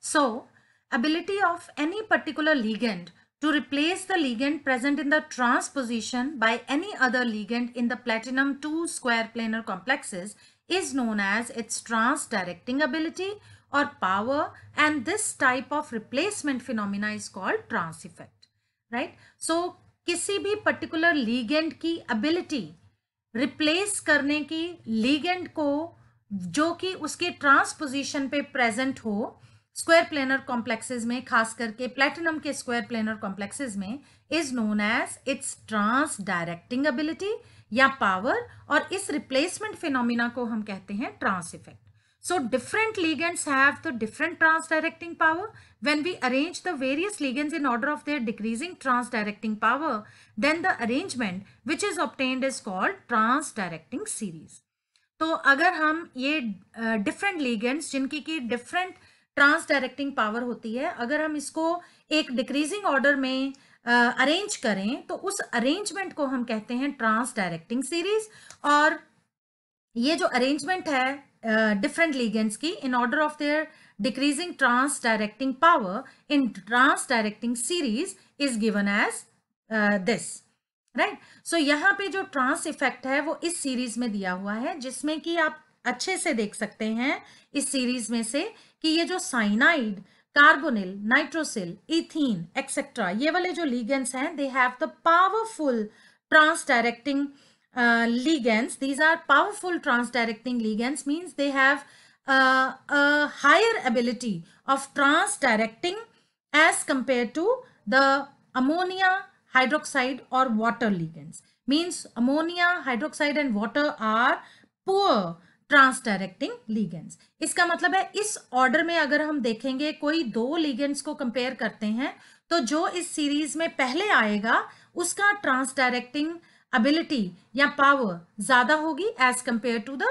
So, ability of any particular ligand to replace the ligand present in the transposition by any other ligand in the platinum 2 square planar complexes is known as its trans-directing ability or power and this type of replacement phenomena is called trans effect right so किसी भी particular ligand की replace रिप्लेस करने की ligand को जो कि उसके ट्रांसपोजिशन पे प्रेजेंट हो स्क्वायर प्लेनर कॉम्प्लेक्सेस में खास करके प्लेटिनम के स्क्वायर प्लेनर कॉम्प्लेक्सेस में is known as its trans directing ability या पावर और इस रिप्लेसमेंट फिनोमिना को हम कहते हैं trans effect So different ligands have the different transdirecting power. When we arrange the various ligands in order of their decreasing transdirecting power, then the arrangement which is obtained is called transdirecting series. to तो अगर हम ये different ligands जिनकी की different trans directing power hoti hai agar hum isko ek decreasing order mein arrange uh, करें तो उस arrangement को हम कहते हैं ट्रांस डायरेक्टिंग सीरीज और ये जो अरेंजमेंट है different uh, different ligands ki in order of their decreasing trans-directing power in trans-directing series is given as uh, this. Right so यहाँ पे जो ट्रांस इफेक्ट है वो इस सीरीज में दिया हुआ है जिसमें कि आप अच्छे से देख सकते हैं इस सीरीज में से कि ये जो cyanide carbonyl nitrosyl ethene etcetera ये वाले जो लीगेंस हैं they have the powerful trans directing ligands. These are powerful transdirecting ligands means they have uh, a higher ability of transdirecting as compared to the ammonia, hydroxide or water ligands. Means ammonia, hydroxide and water are poor trans directing ligands इसका मतलब है इस order में अगर हम देखेंगे कोई दो लीगेंस को कंपेयर करते हैं तो जो इस सीरीज में पहले आएगा उसका ट्रांसडायरेक्टिंग एबिलिटी या पावर ज्यादा होगी as compare to the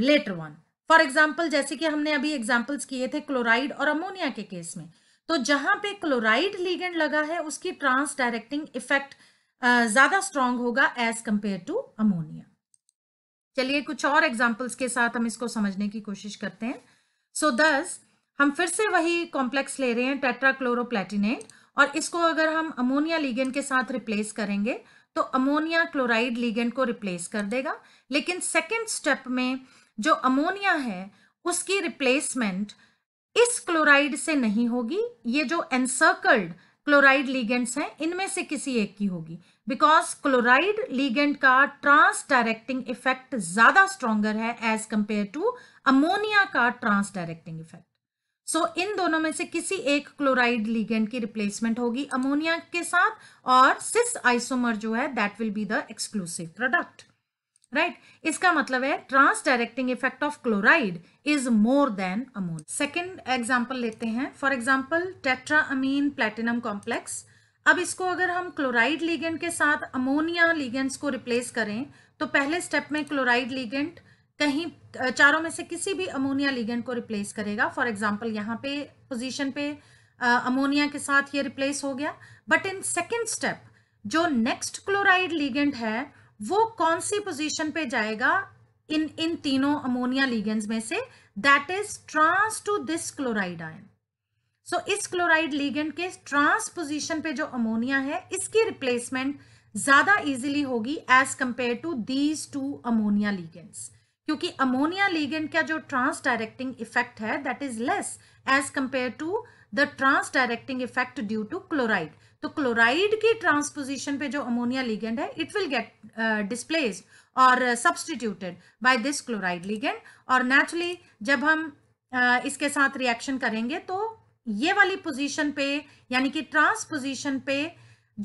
latter one for example जैसे कि हमने अभी एग्जाम्पल्स किए थे क्लोराइड और अमोनिया के केस में तो जहां पे क्लोराइड लीगेंड लगा है उसकी ट्रांस डायरेक्टिंग इफेक्ट ज्यादा स्ट्रांग होगा एज कंपेयर टू अमोनिया चलिए कुछ और एग्जाम्पल्स के साथ हम इसको समझने की कोशिश करते हैं सो so, दस हम फिर से वही कॉम्प्लेक्स ले रहे हैं टेट्राक्लोरोप्लेटिनेट और इसको अगर हम अमोनिया लीगेंड के साथ रिप्लेस करेंगे तो अमोनिया क्लोराइड लीगेंड को रिप्लेस कर देगा लेकिन सेकेंड स्टेप में जो अमोनिया है उसकी रिप्लेसमेंट इस क्लोराइड से नहीं होगी ये जो एनसर्कल्ड क्लोराइड लीगेंड्स हैं इनमें से किसी एक की होगी बिकॉज क्लोराइड लीगेंड का ट्रांस डायरेक्टिंग इफेक्ट ज्यादा स्ट्रॉन्गर है एज कंपेयर टू अमोनिया का trans directing effect so so, इन दोनों में से किसी एक क्लोराइड लीगेंड की रिप्लेसमेंट होगी अमोनिया के साथ और सिस आइसोमर जो है that will be the exclusive product right इसका मतलब है trans directing effect of chloride is more than ammonia second example लेते हैं for example tetra Amin platinum complex अब इसको अगर हम क्लोराइड लीगेंट के साथ अमोनिया लीगेंट्स को रिप्लेस करें तो पहले स्टेप में क्लोराइड लीगेंट कहीं चारों में से किसी भी अमोनिया लिगेंड को रिप्लेस करेगा फॉर एग्जाम्पल यहाँ पे पोजिशन पे अमोनिया के साथ ये रिप्लेस हो गया बट इन सेकेंड स्टेप जो नेक्स्ट क्लोराइड लिगेंड है वो कौन सी पोजीशन पे जाएगा इन इन तीनों अमोनिया लिगेंड्स में से that is trans to this chloride ion so इस क्लोराइड लीगेंट के ट्रांस पोजीशन पे जो अमोनिया है इसकी रिप्लेसमेंट ज्यादा इजीली होगी as compare to these two ammonia ligands क्योंकि अमोनिया लीगेंड का जो ट्रांस डायरेक्टिंग इफेक्ट है that is less as compare to the trans directing effect due to chloride तो क्लोराइड की ट्रांसपोजिशन पे जो अमोनिया लीगेंड है इट विल गेट डिस्प्लेस और substituted by this chloride ligand और नेचुरली जब हम uh, इसके साथ रिएक्शन करेंगे तो ये वाली पोजीशन पे यानी कि ट्रांसपोजिशन पे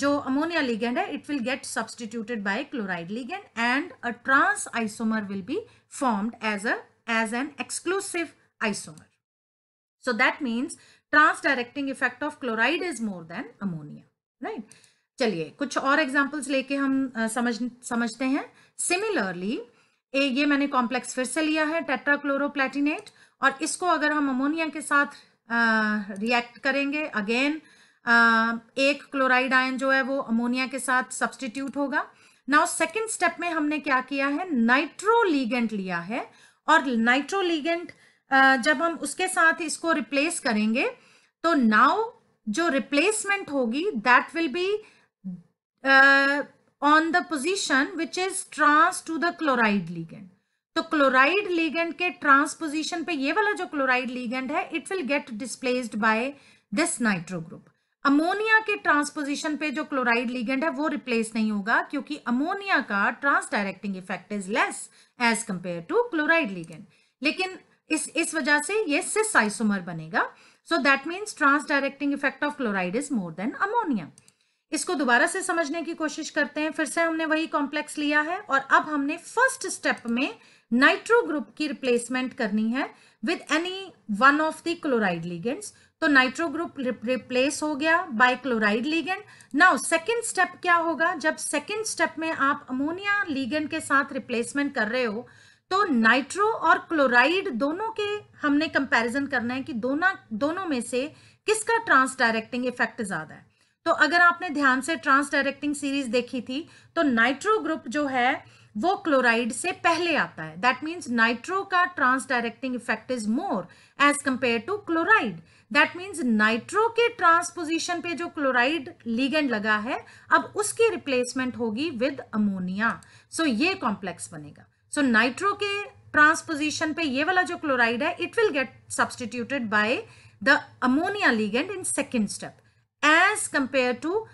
जो अमोनिया लिगेंड है it will get substituted by chloride ligand and a trans isomer will be as a as an exclusive isomer so that means trans directing effect of chloride is more than ammonia right चलिए कुछ और examples लेके हम समझ समझते हैं similarly ये मैंने कॉम्प्लेक्स फिर से लिया है टेट्राक्लोरोप्लेटिनेट और इसको अगर हम अमोनिया के साथ रिएक्ट करेंगे अगेन uh, एक क्लोराइड आयन जो है वो अमोनिया के साथ सब्सटीट्यूट होगा नाउ सेकेंड स्टेप में हमने क्या किया है नाइट्रोलीगेंट लिया है और नाइट्रोलीगेंट जब हम उसके साथ इसको रिप्लेस करेंगे तो नाउ जो रिप्लेसमेंट होगी that will be on the position which is trans to the chloride ligand तो क्लोराइड लीगेंट के ट्रांस पोजीशन पे ये वाला जो क्लोराइड लीगेंट है it will get displaced by this nitro group ammonia के ट्रांसपोजिशन पे जो क्लोराइड लीगेंड है वो रिप्लेस नहीं होगा क्योंकि अमोनिया का trans directing effect is less as compare to chloride ligand लेकिन इस इस वजह से ये सिस आइसोमर बनेगा so that means trans directing effect of chloride is more than ammonia इसको दोबारा से समझने की कोशिश करते हैं फिर से हमने वही कॉम्प्लेक्स लिया है और अब हमने फर्स्ट स्टेप में नाइट्रो ग्रुप की रिप्लेसमेंट करनी है with any one of the chloride ligands तो नाइट्रो ग्रुप रिप्लेस हो गया by chloride ligand now second step क्या होगा जब सेकंड स्टेप में आप अमोनिया लीगेंड के साथ रिप्लेसमेंट कर रहे हो तो नाइट्रो और क्लोराइड दोनों के हमने कंपैरिजन करना है कि दोनों दोनों में से किसका ट्रांस डायरेक्टिंग इफेक्ट ज्यादा है तो अगर आपने ध्यान से ट्रांस डायरेक्टिंग सीरीज देखी थी तो नाइट्रो ग्रुप जो है वो क्लोराइड से पहले आता है दैट मीन्स नाइट्रो का trans directing effect is more as compare to chloride that means nitro के ट्रांसपोजिशन पे जो क्लोराइड लीगेंड लगा है अब उसकी रिप्लेसमेंट होगी विद अमोनिया सो so, ये कॉम्प्लेक्स बनेगा सो so, नाइट्रो के ट्रांसपोजिशन पे ये वाला जो क्लोराइड है it will get substituted by the ammonia ligand in second step as compare to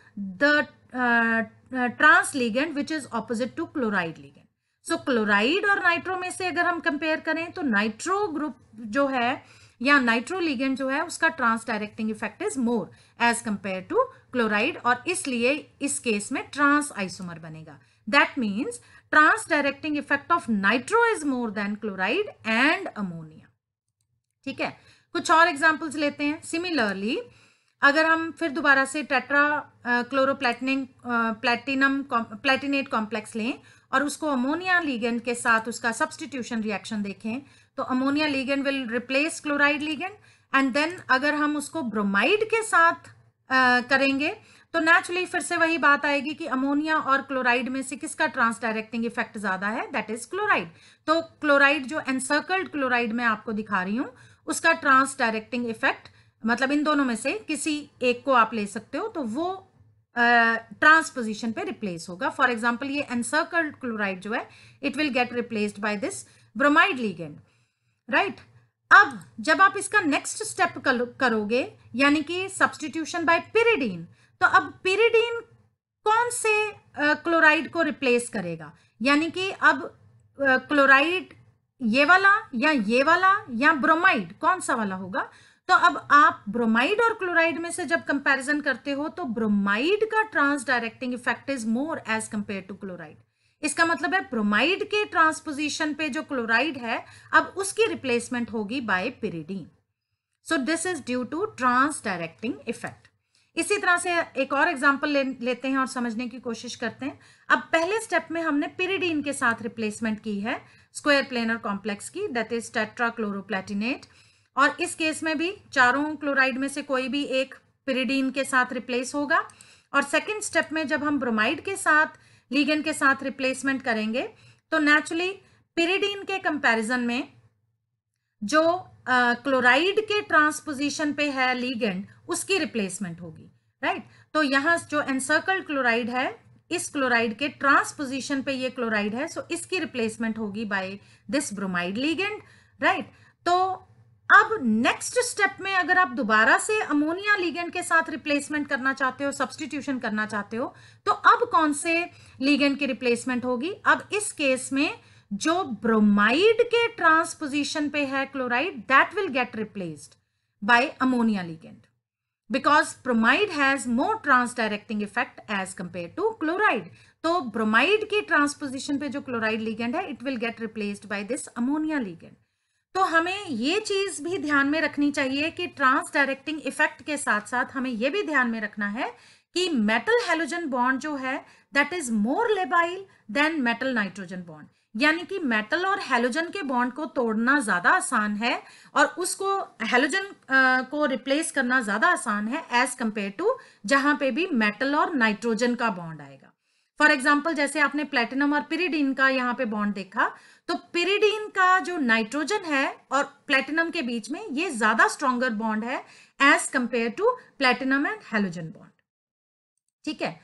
the trans ligand which is opposite to chloride ligand so chloride So और nitro में से अगर हम कंपेयर करें तो नाइट्रो ग्रुप जो है या नाइट्रोलिगेंड जो है उसका trans directing effect is more as compare to chloride और इसलिए इस केस में ट्रांस आइसोमर बनेगा that means trans directing effect of nitro is more than chloride and ammonia ठीक है कुछ और एग्जाम्पल्स लेते हैं सिमिलरली अगर हम फिर दोबारा से tetra chloroplatinate platinum platinate complex लें और उसको अमोनिया लीगेंट के साथ उसका सब्सटीट्यूशन रिएक्शन देखें तो ammonia ligand will replace chloride ligand and then अगर हम उसको ब्रोमाइड के साथ आ, करेंगे तो नेचुरली फिर से वही बात आएगी कि अमोनिया और क्लोराइड में से किसका ट्रांस डायरेक्टिंग इफेक्ट ज्यादा है दैट इज क्लोराइड तो क्लोराइड जो एनसर्कल्ड क्लोराइड मैं आपको दिखा रही हूं उसका ट्रांस डायरेक्टिंग इफेक्ट मतलब इन दोनों में से किसी एक को आप ले सकते हो तो वो ट्रांसपोजिशन uh, पे रिप्लेस होगा फॉर एग्जाम्पल ये एनसर्कल्ड क्लोराइड जो है it will get replaced by this bromide ligand right right? अब जब आप इसका नेक्स्ट स्टेप करोगे यानी कि सब्सटीट्यूशन बाय पिरीडीन तो अब पिरीडीन कौन से क्लोराइड को रिप्लेस करेगा यानी कि अब क्लोराइड ये वाला या ये वाला या ब्रोमाइड कौन सा वाला होगा तो अब आप ब्रोमाइड और क्लोराइड में से जब कंपैरिजन करते हो तो ब्रोमाइड का trans directing effect is more as compare to chloride इसका मतलब है ब्रोमाइड के ट्रांसपोजिशन पे जो क्लोराइड है अब उसकी रिप्लेसमेंट होगी by pyridine so this is due to trans directing effect इसी तरह से एक और एग्जाम्पल ले, लेते हैं और समझने की कोशिश करते हैं अब पहले स्टेप में हमने पिरिडीन के साथ रिप्लेसमेंट की है स्क्वायर प्लेनर कॉम्प्लेक्स की दैट इज टेट्राक्लोरोप्लेटिनेट और इस केस में भी चारों क्लोराइड में से कोई भी एक पिरिडीन के साथ रिप्लेस होगा और सेकेंड स्टेप में जब हम ब्रोमाइड के साथ लीगन के साथ रिप्लेसमेंट करेंगे तो नेचुरली पिरीडीन के कंपैरिजन में जो क्लोराइड uh, के ट्रांसपोजिशन पे है लीगेंड उसकी रिप्लेसमेंट होगी राइट right? तो यहाँ जो एनसर्कल्ड क्लोराइड है इस क्लोराइड के ट्रांसपोजिशन पे ये क्लोराइड है सो so इसकी रिप्लेसमेंट होगी by this bromide ligand right तो अब नेक्स्ट स्टेप में अगर आप दोबारा से अमोनिया लीगेंड के साथ रिप्लेसमेंट करना चाहते हो सब्सटीट्यूशन करना चाहते हो तो अब कौन से लीगेंड की रिप्लेसमेंट होगी अब इस केस में जो ब्रोमाइड के ट्रांसपोजिशन पे है chloride that will get replaced by ammonia ligand because bromide has more trans directing effect as compare to chloride तो ब्रोमाइड की ट्रांसपोजिशन पे जो क्लोराइड लीगेंड है it will get replaced by this ammonia ligand तो हमें ये चीज भी ध्यान में रखनी चाहिए कि ट्रांस डायरेक्टिंग इफेक्ट के साथ साथ हमें ये भी ध्यान में रखना है कि मेटल हेलोजन बॉन्ड जो है that is more labile than metal nitrogen bond यानी कि मेटल और हेलोजन के बॉन्ड को तोड़ना ज्यादा आसान है और उसको हेलोजन को रिप्लेस करना ज्यादा आसान है एज कंपेयर टू जहां पे भी मेटल और नाइट्रोजन का बॉन्ड आएगा फॉर एग्जाम्पल जैसे आपने प्लेटिनम और पिरीडीन का यहाँ पे बॉन्ड देखा तो पिरीडीन का जो नाइट्रोजन है और प्लेटिनम के बीच में ये ज्यादा स्ट्रॉन्गर बॉन्ड है as compare to platinum and halogen bond ठीक है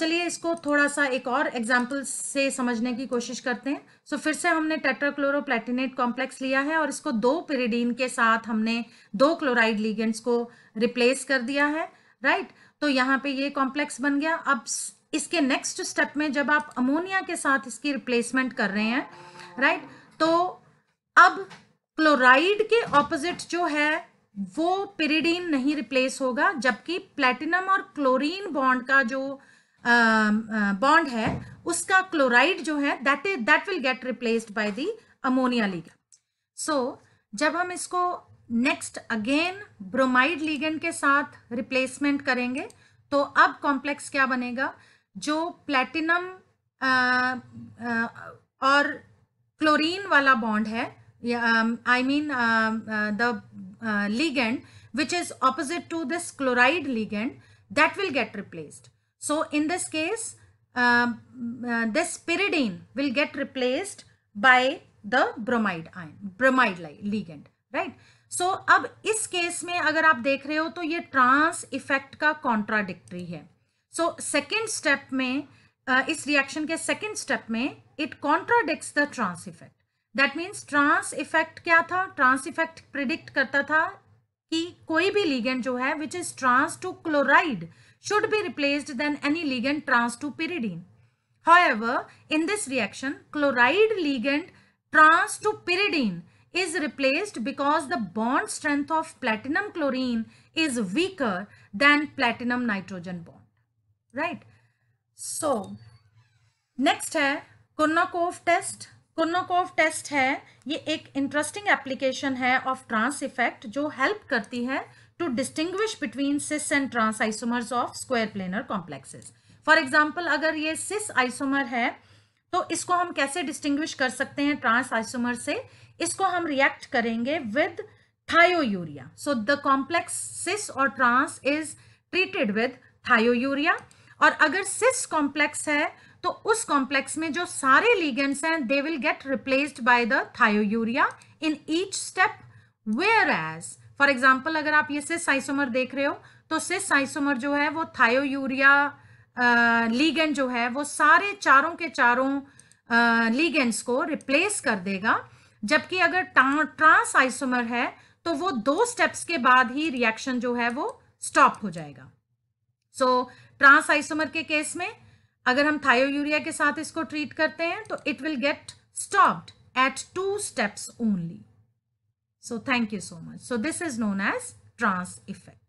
चलिए इसको थोड़ा सा एक और एग्जाम्पल से समझने की कोशिश करते हैं सो फिर से हमने टेट्राक्लोरो प्लेटिनेट कॉम्प्लेक्स लिया है और इसको दो पिरीडीन के साथ हमने दो क्लोराइड लीगेंट्स को रिप्लेस कर दिया है राइट तो यहाँ पे ये कॉम्प्लेक्स बन गया अब इसके नेक्स्ट स्टेप में जब आप अमोनिया के साथ इसकी रिप्लेसमेंट कर रहे हैं राइट तो अब क्लोराइड के ऑपोजिट जो है वो पिरीडीन नहीं रिप्लेस होगा जबकि प्लेटिनम और क्लोरीन बॉन्ड का जो बॉन्ड है उसका क्लोराइड जो है that is that will get replaced by the ammonia ligand so जब हम इसको नेक्स्ट अगेन ब्रोमाइड लीगन के साथ रिप्लेसमेंट करेंगे तो अब कॉम्प्लेक्स क्या बनेगा जो प्लेटिनम uh, uh, और क्लोरीन वाला बॉन्ड है I mean the ligand which is opposite to this chloride ligand that will get replaced so in this case this pyridine will get replaced by the bromide ion bromide ligand right so अब इस case में अगर आप देख रहे हो तो ये ट्रांस इफेक्ट का कॉन्ट्राडिक्ट्री है सो सेकेंड स्टेप में इस रिएक्शन के सेकेंड स्टेप में it contradicts the trans effect that means trans effect क्या था ट्रांस इफेक्ट प्रिडिक्ट करता था कि कोई भी लीगेंड जो है which is trans to chloride should be replaced than any ligand trans to pyridine. However, in this reaction, chloride ligand trans to pyridine is replaced because the bond strength of platinum chlorine is weaker than platinum nitrogen bond. Right so next है Kurnakov test Kurnakov test है ये एक interesting application है of trans effect जो help करती है to distinguish between cis and trans isomers of square planar complexes for example अगर ये सिस आइसोमर है तो इसको हम कैसे डिस्टिंग्विश कर सकते हैं ट्रांस आइसोमर से इसको हम रिएक्ट करेंगे with so the complex cis और trans is treated with thiourea और अगर सिस कॉम्प्लेक्स है तो उस कॉम्प्लेक्स में जो सारे लीगेंट्स हैं they will get replaced by the thiourea in each step whereas for example अगर आप ये सिस आइसोमर देख रहे हो तो सिस आइसोमर जो है वो थायोयूरिया लीगेंट जो है वो सारे चारों के चारों लीगेंट्स को रिप्लेस कर देगा जबकि अगर ट्रांस आइसोमर है तो वो दो स्टेप्स के बाद ही रिएक्शन जो है वो स्टॉप हो जाएगा सो ट्रांस आइसोमर के केस में अगर हम यूरिया के साथ इसको ट्रीट करते हैं तो it will get stopped at two steps only so thank you so much so this is known as trans effect